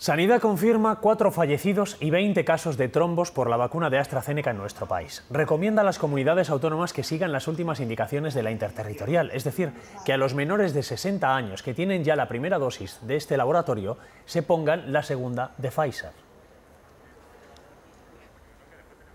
Sanidad confirma cuatro fallecidos y 20 casos de trombos por la vacuna de AstraZeneca en nuestro país. Recomienda a las comunidades autónomas que sigan las últimas indicaciones de la interterritorial, es decir, que a los menores de 60 años que tienen ya la primera dosis de este laboratorio se pongan la segunda de Pfizer.